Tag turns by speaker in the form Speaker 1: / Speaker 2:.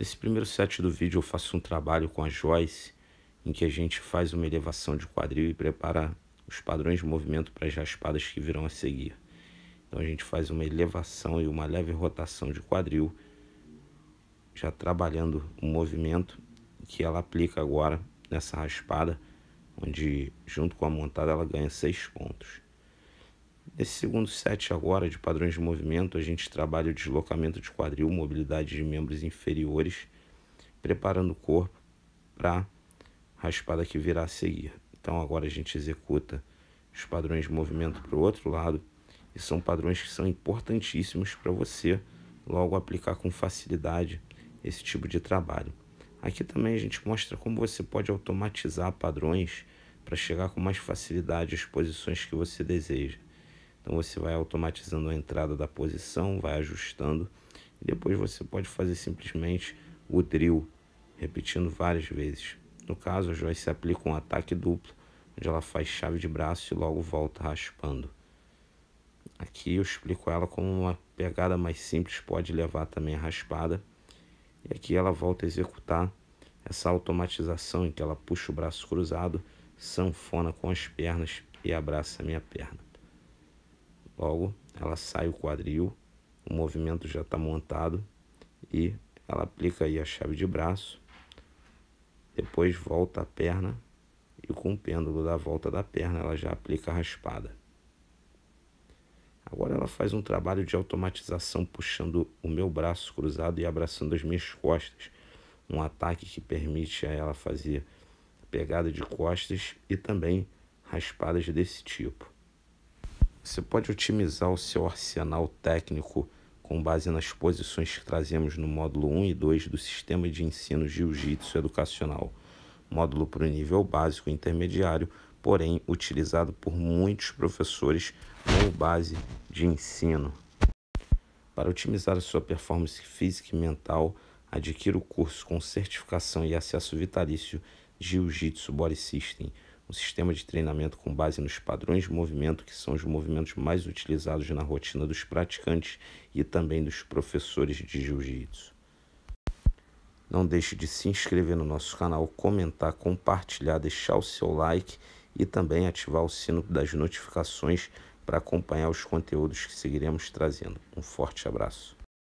Speaker 1: Nesse primeiro set do vídeo eu faço um trabalho com a Joyce, em que a gente faz uma elevação de quadril e prepara os padrões de movimento para as raspadas que virão a seguir. Então a gente faz uma elevação e uma leve rotação de quadril, já trabalhando o movimento que ela aplica agora nessa raspada, onde junto com a montada ela ganha 6 pontos. Nesse segundo set agora de padrões de movimento, a gente trabalha o deslocamento de quadril, mobilidade de membros inferiores, preparando o corpo para a raspada que virá a seguir. Então agora a gente executa os padrões de movimento para o outro lado e são padrões que são importantíssimos para você logo aplicar com facilidade esse tipo de trabalho. Aqui também a gente mostra como você pode automatizar padrões para chegar com mais facilidade às posições que você deseja. Então você vai automatizando a entrada da posição, vai ajustando e depois você pode fazer simplesmente o drill, repetindo várias vezes. No caso, a Joyce se aplica um ataque duplo, onde ela faz chave de braço e logo volta raspando. Aqui eu explico ela como uma pegada mais simples pode levar também a raspada. E aqui ela volta a executar essa automatização em que ela puxa o braço cruzado, sanfona com as pernas e abraça a minha perna. Logo, ela sai o quadril, o movimento já está montado e ela aplica aí a chave de braço, depois volta a perna e com o pêndulo da volta da perna ela já aplica a raspada. Agora ela faz um trabalho de automatização puxando o meu braço cruzado e abraçando as minhas costas, um ataque que permite a ela fazer pegada de costas e também raspadas desse tipo. Você pode otimizar o seu arsenal técnico com base nas posições que trazemos no módulo 1 e 2 do Sistema de Ensino Jiu-Jitsu Educacional, módulo para o nível básico e intermediário, porém utilizado por muitos professores como base de ensino. Para otimizar a sua performance física e mental, adquira o curso com certificação e acesso vitalício Jiu-Jitsu Body System um sistema de treinamento com base nos padrões de movimento, que são os movimentos mais utilizados na rotina dos praticantes e também dos professores de jiu-jitsu. Não deixe de se inscrever no nosso canal, comentar, compartilhar, deixar o seu like e também ativar o sino das notificações para acompanhar os conteúdos que seguiremos trazendo. Um forte abraço.